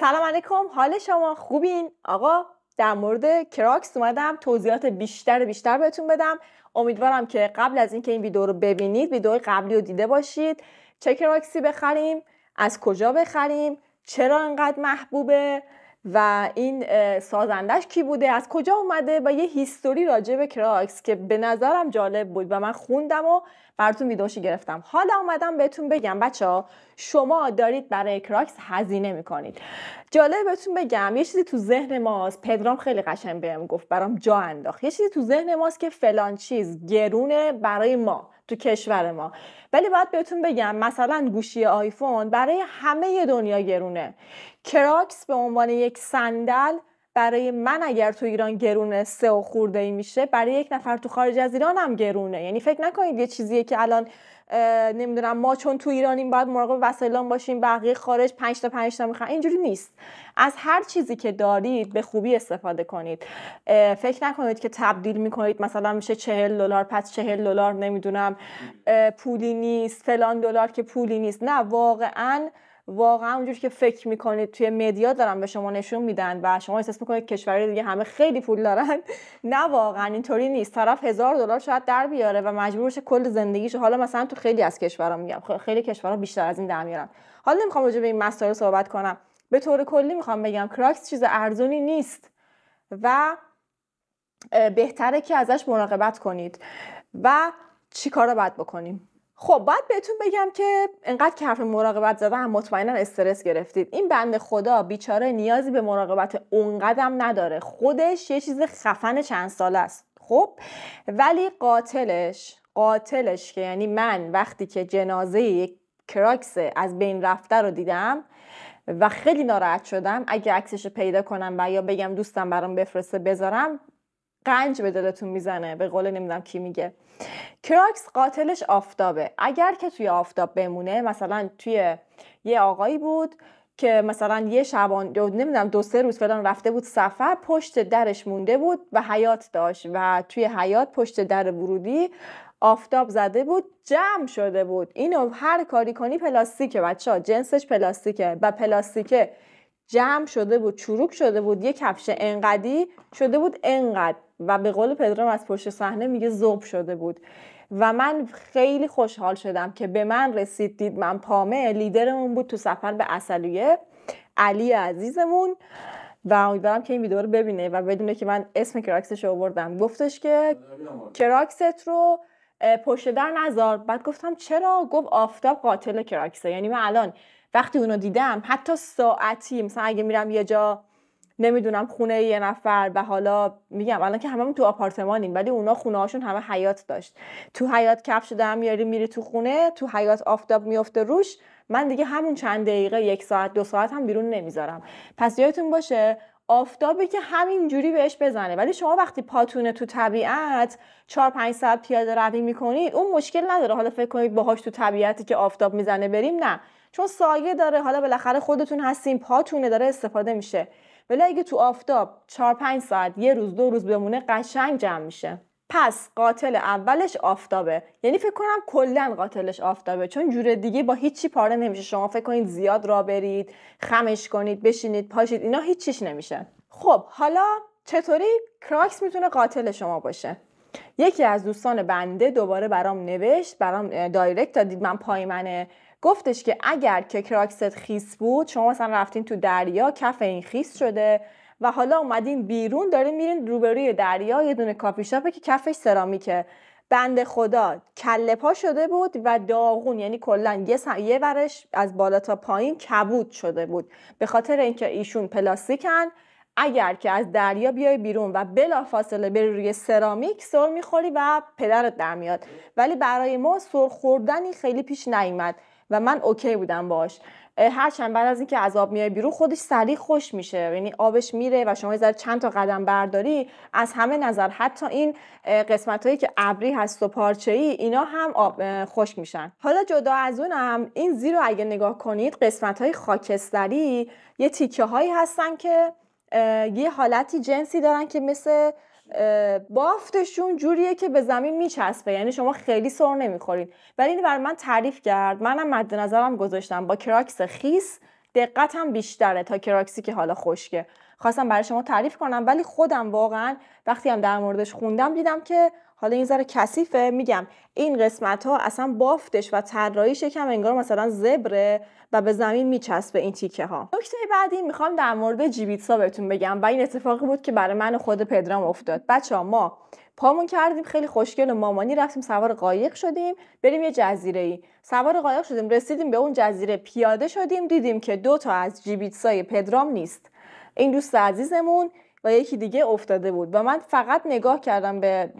سلام علیکم حال شما خوبین آقا در مورد کراکس اومدم توضیحات بیشتر بیشتر بهتون بدم امیدوارم که قبل از اینکه این ویدیو رو ببینید ویدیو قبلی رو دیده باشید چه کراکسی بخریم از کجا بخریم چرا انقدر محبوبه و این سازندش کی بوده از کجا اومده با یه هیستوری راجع به کراکس که به نظرم جالب بود و من خوندم و براتون ویدوشی گرفتم حالا اومدم بهتون بگم بچه ها شما دارید برای کراکس هزینه میکنید جالب بهتون بگم یه چیزی تو ذهن ماست پدرام خیلی قشنگ بهم گفت برام جا انداخت یه چیزی تو ذهن ماست که فلان چیز گرونه برای ما تو کشور ما ولی باید بهتون بگم مثلا گوشی آیفون برای همه دنیا گرونه کراکس به عنوان یک صندل برای من اگر تو ایران گرونه سه و خورده ای میشه برای یک نفر تو خارج از ایران هم گرونه یعنی فکر نکنید یه چیزیه که الان نمیدونم ما چون تو ایرانیم باید مراقب وسایلان باشیم بقیه خارج 5 تا 5 تا میخوان اینجوری نیست از هر چیزی که دارید به خوبی استفاده کنید فکر نکنید که تبدیل میکنید مثلا میشه چهل دلار پس 40 دلار نمیدونم پولی نیست فلان دلار که پولی نیست نه واقعا واقعا اونجوری که فکر میکنید توی مدیا دارن به شما نشون میدن و شما احساس میکنید کشوری دیگه همه خیلی پول دارن نه واقعا اینطوری نیست طرف هزار دلار شاید در بیاره و مجبور شه کل زندگیش حالا مثلا تو خیلی از کشورها میگم خیلی کشورها بیشتر از این در میارن حالا نمیخوام راجع به این مسائل صحبت کنم به طور کلی میخوام بگم کراکس چیز ارزونی نیست و بهتره که ازش مراقبت کنید و چی کارا باید بکنیم خب باید بهتون بگم که انقدر که حرف مراقبت زدم مطمئنا استرس گرفتید این بند خدا بیچاره نیازی به مراقبت اونقدم نداره خودش یه چیز خفن چند سال است خب ولی قاتلش قاتلش که یعنی من وقتی که جنازه یک کراکس از بین رفته رو دیدم و خیلی ناراحت شدم اگه عکسش رو پیدا کنم و یا بگم دوستم برام بفرسته بذارم قنج به دلتون میزنه به قول نمیدونم کی میگه کراکس قاتلش آفتابه اگر که توی آفتاب بمونه مثلا توی یه آقایی بود که مثلا یه شبان نمیدونم دو سه روز فلان رفته بود سفر پشت درش مونده بود و حیات داشت و توی حیات پشت در ورودی آفتاب زده بود جمع شده بود اینو هر کاری کنی پلاستیکه بچه ها جنسش پلاستیکه و پلاستیکه جمع شده بود چروک شده بود یه کفش انقدی شده بود انقدر و به قول پدرام از پشت صحنه میگه ذوب شده بود و من خیلی خوشحال شدم که به من رسید دید من پامه لیدرمون بود تو سفر به اصلویه علی عزیزمون و امیدوارم که این ویدیو رو ببینه و بدونه که من اسم کراکسش رو آوردم گفتش که کراکست رو پشت در نذار بعد گفتم چرا گفت آفتاب قاتل کراکسه یعنی من الان وقتی اونو دیدم حتی ساعتی مثلا اگه میرم یه جا نمیدونم خونه یه نفر و حالا میگم الان که هممون تو آپارتمانیم ولی اونا خونه هاشون همه حیات داشت تو حیات کف شده هم میاری میری تو خونه تو حیات آفتاب میفته روش من دیگه همون چند دقیقه یک ساعت دو ساعت هم بیرون نمیذارم پس یادتون باشه آفتابی که همینجوری بهش بزنه ولی شما وقتی پاتونه تو طبیعت چهار پنج ساعت پیاده روی میکنید اون مشکل نداره حالا فکر کنید باهاش تو طبیعتی که آفتاب میزنه بریم نه چون سایه داره حالا بالاخره خودتون هستین پاتونه داره استفاده میشه ولی اگه تو آفتاب 4 5 ساعت یه روز دو روز بمونه قشنگ جمع میشه پس قاتل اولش آفتابه یعنی فکر کنم کلا قاتلش آفتابه چون جور دیگه با هیچی پاره نمیشه شما فکر کنید زیاد را برید خمش کنید بشینید پاشید اینا هیچیش نمیشه خب حالا چطوری کراکس میتونه قاتل شما باشه یکی از دوستان بنده دوباره برام نوشت برام دایرکت دید من پای گفتش که اگر که کراکست خیس بود شما مثلا رفتین تو دریا کف این خیس شده و حالا اومدین بیرون دارین میرین روبروی دریا یه دونه کافی که کفش سرامیکه بند خدا کله پا شده بود و داغون یعنی کلا یه, س... ورش از بالا تا پایین کبود شده بود به خاطر اینکه ایشون پلاستیکن اگر که از دریا بیای بیرون و بلا فاصله بری روی سرامیک سر میخوری و پدرت در میاد ولی برای ما سر خوردنی خیلی پیش نیامد و من اوکی بودم باش هرچند بعد از اینکه از آب میای بیرون خودش سریع خوش میشه یعنی آبش میره و شما یه چند تا قدم برداری از همه نظر حتی این قسمت هایی که ابری هست و پارچه ای اینا هم آب خشک میشن حالا جدا از اونم این زیر رو اگه نگاه کنید قسمت های خاکستری یه تیکه هایی هستن که یه حالتی جنسی دارن که مثل بافتشون جوریه که به زمین میچسبه یعنی شما خیلی سر نمیخورین ولی این بر من تعریف کرد منم مد نظرم گذاشتم با کراکس خیس دقتم بیشتره تا کراکسی که حالا خشکه خواستم برای شما تعریف کنم ولی خودم واقعا وقتی هم در موردش خوندم دیدم که حالا این ذره کثیفه میگم این قسمت ها اصلا بافتش و طراحی شکم انگار مثلا زبره و به زمین میچسبه این تیکه ها نکته بعدی میخوام در مورد جیبیتسا بهتون بگم و این اتفاقی بود که برای من خود پدرام افتاد بچه ها ما پامون کردیم خیلی خوشگل و مامانی رفتیم سوار قایق شدیم بریم یه جزیره ای سوار قایق شدیم رسیدیم به اون جزیره پیاده شدیم دیدیم که دو تا از جیبیتسای پدرام نیست این دوست عزیزمون و یکی دیگه افتاده بود و من فقط نگاه کردم به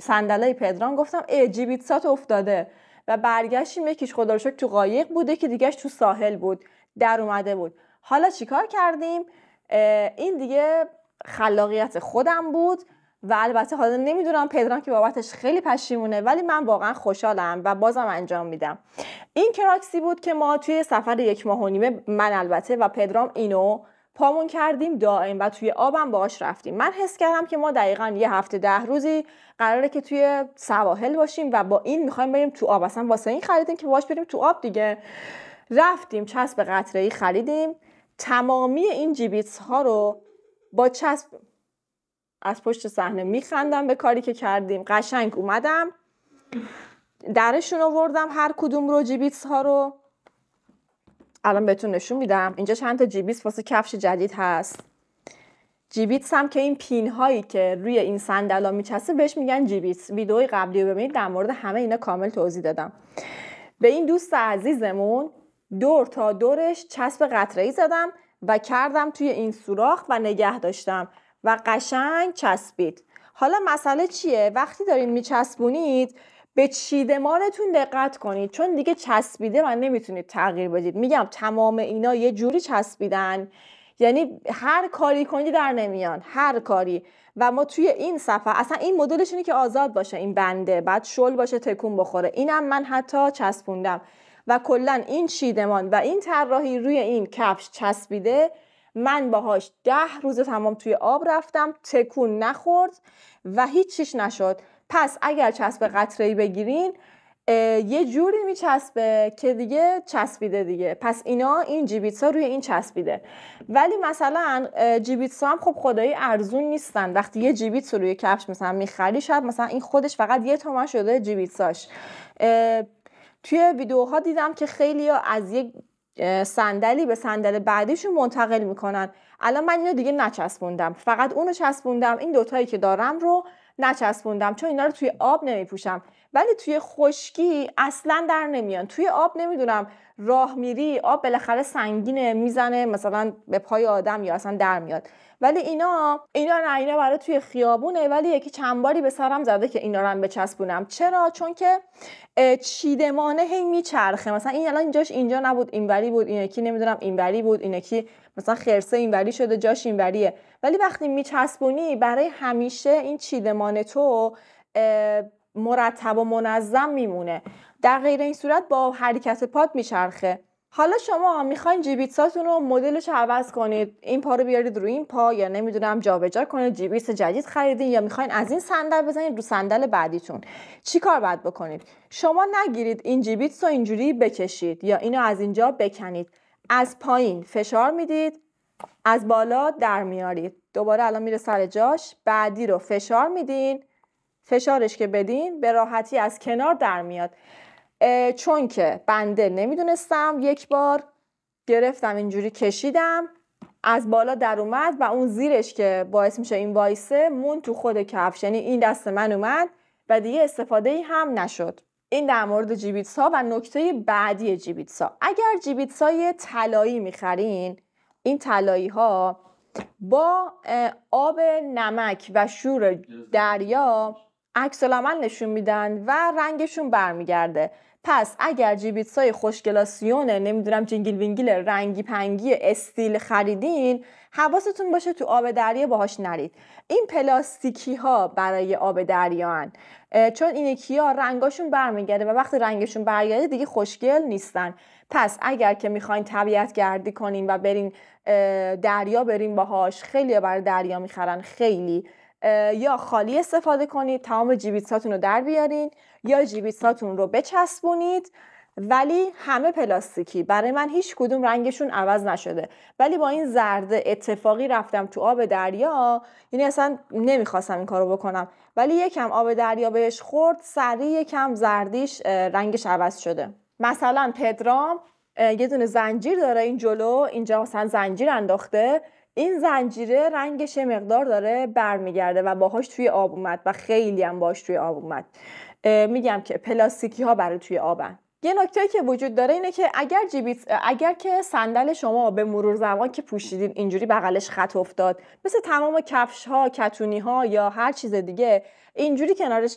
صندلی پدران گفتم ای سات افتاده و برگشتیم یکیش خدا رو تو قایق بوده که دیگهش تو ساحل بود در اومده بود حالا چیکار کردیم این دیگه خلاقیت خودم بود و البته حالا نمیدونم پدران که بابتش خیلی پشیمونه ولی من واقعا خوشحالم و بازم انجام میدم این کراکسی بود که ما توی سفر یک ماه و نیمه من البته و پدرام اینو پامون کردیم دائم و توی آبم باهاش رفتیم من حس کردم که ما دقیقا یه هفته ده روزی قراره که توی سواحل باشیم و با این میخوایم بریم تو آب اصلا واسه این خریدیم که باش بریم تو آب دیگه رفتیم چسب قطره ای خریدیم تمامی این جیبیتس ها رو با چسب از پشت صحنه میخندم به کاری که کردیم قشنگ اومدم درشون آوردم هر کدوم رو جیبیتس ها رو الان بهتون نشون میدم اینجا چند تا جیبیت واسه کفش جدید هست جیبیتس هم که این پین هایی که روی این صندلا میچسه بهش میگن جیبیتس ویدئوی قبلی رو ببینید در مورد همه اینا کامل توضیح دادم به این دوست عزیزمون دور تا دورش چسب قطره ای زدم و کردم توی این سوراخ و نگه داشتم و قشنگ چسبید حالا مسئله چیه وقتی دارین میچسبونید به چیدمانتون دقت کنید چون دیگه چسبیده و نمیتونید تغییر بدید میگم تمام اینا یه جوری چسبیدن یعنی هر کاری کنید در نمیان هر کاری و ما توی این صفحه اصلا این مدلش اینه که آزاد باشه این بنده بعد شل باشه تکون بخوره اینم من حتی چسبوندم و کلا این چیدمان و این طراحی روی این کفش چسبیده من باهاش ده روز تمام توی آب رفتم تکون نخورد و هیچ نشد پس اگر چسب قطره ای بگیرین یه جوری میچسبه که دیگه چسبیده دیگه پس اینا این جیبیتس روی این چسبیده ولی مثلا جیبیتسا هم خب خدایی ارزون نیستن وقتی یه جیبیتس روی کفش مثلا میخری شاید مثلا این خودش فقط یه تومن شده جیبیتساش توی ویدیوها دیدم که خیلی از یک صندلی به صندل بعدیشون منتقل میکنن الان من اینو دیگه نچسبوندم فقط اونو چسبوندم این دوتایی که دارم رو نچسبوندم چون اینا رو توی آب نمیپوشم ولی توی خشکی اصلا در نمیان توی آب نمیدونم راه میری آب بالاخره سنگینه میزنه مثلا به پای آدم یا اصلا در میاد ولی اینا اینا نه اینا برای توی خیابونه ولی یکی چند باری به سرم زده که اینا رو هم بچسبونم چرا چون که چیدمانه هی میچرخه مثلا این الان جاش اینجا نبود اینوری بود این یکی نمیدونم اینوری بود این یکی مثلا خرسه اینوری شده جاش اینوریه ولی وقتی میچسبونی برای همیشه این چیدمان تو مرتب و منظم میمونه در غیر این صورت با حرکت پاد میچرخه حالا شما میخواین جیبیتساتون رو مدلش رو عوض کنید این پا رو بیارید روی این پا یا نمیدونم جابجا کنید جیبیتس جدید خریدین یا میخواین از این صندل بزنید رو صندل بعدیتون چی کار باید بکنید شما نگیرید این جیبیتس رو اینجوری بکشید یا اینو از اینجا بکنید از پایین فشار میدید از بالا در میارید دوباره الان میره سر جاش بعدی رو فشار میدین فشارش که بدین به راحتی از کنار در میاد چون که بنده نمیدونستم یک بار گرفتم اینجوری کشیدم از بالا در اومد و اون زیرش که باعث میشه این وایسه مون تو خود کفش یعنی این دست من اومد و دیگه استفاده ای هم نشد این در مورد جیبیتس و نکته بعدی جیبیتسا اگر جیبیتسای های طلایی میخرین این طلایی ها با آب نمک و شور دریا عکس نشون میدن و رنگشون برمیگرده پس اگر جیبیتسای های خوشگلاسیون نمیدونم جنگل وینگیل رنگی پنگی استیل خریدین حواستون باشه تو آب دریا باهاش نرید این پلاستیکی ها برای آب دریا هن. چون این کیا ها رنگاشون برمیگرده و وقتی رنگشون برگرده دیگه خوشگل نیستن پس اگر که میخواین طبیعت گردی کنین و برین دریا برین باهاش خیلی برای دریا میخرن خیلی یا خالی استفاده کنید تمام جیبیتساتون رو در بیارین یا جیبیتساتون رو بچسبونید ولی همه پلاستیکی برای من هیچ کدوم رنگشون عوض نشده ولی با این زرد اتفاقی رفتم تو آب دریا یعنی اصلا نمیخواستم این کارو بکنم ولی یکم آب دریا بهش خورد سریع یکم زردیش رنگش عوض شده مثلا پدرام یه دونه زنجیر داره این جلو اینجا مثلا زنجیر انداخته این زنجیره رنگش مقدار داره برمیگرده و باهاش توی آب اومد و خیلی هم باش توی آب اومد میگم که پلاستیکی ها برای توی آبن یه نکته که وجود داره اینه که اگر جیبیت اگر که صندل شما به مرور زمان که پوشیدین اینجوری بغلش خط افتاد مثل تمام کفش ها کتونی ها یا هر چیز دیگه اینجوری کنارش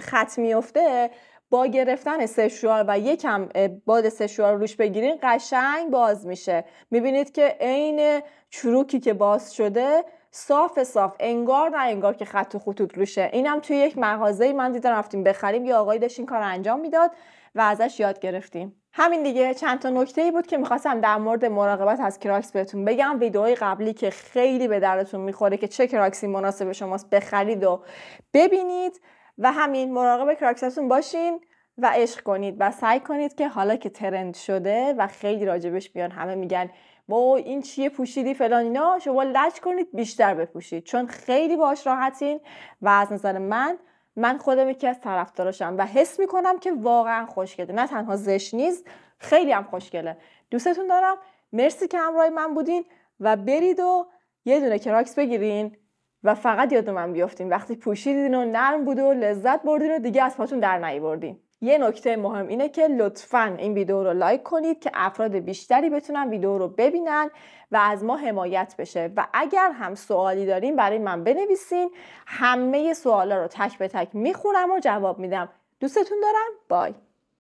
خط میفته با گرفتن سشوار و یکم باد سشوار روش بگیرین قشنگ باز میشه میبینید که عین چروکی که باز شده صاف صاف انگار نه انگار که خط و خطوط روشه اینم توی یک مغازه من دیدم رفتیم بخریم یه آقایی داشت این کار انجام میداد و ازش یاد گرفتیم همین دیگه چند تا نکته ای بود که میخواستم در مورد مراقبت از کراکس بهتون بگم ویدئوهای قبلی که خیلی به دردتون میخوره که چه کراکسی مناسب شماست بخرید و ببینید و همین مراقب کراکساتون باشین و عشق کنید و سعی کنید که حالا که ترند شده و خیلی راجبش بیان همه میگن با این چیه پوشیدی فلان اینا شما لج کنید بیشتر بپوشید چون خیلی باش راحتین و از نظر من من خودم یکی از طرفداراشم و حس میکنم که واقعا خوشگله نه تنها زشت نیست خیلی هم خوشگله دوستتون دارم مرسی که همراه من بودین و برید و یه دونه کراکس بگیرین و فقط یاد من بیافتین وقتی پوشیدین و نرم بود و لذت بردین و دیگه از پاتون در نیاوردین یه نکته مهم اینه که لطفا این ویدیو رو لایک کنید که افراد بیشتری بتونن ویدیو رو ببینن و از ما حمایت بشه و اگر هم سوالی دارین برای من بنویسین همه سوالا رو تک به تک میخونم و جواب میدم دوستتون دارم بای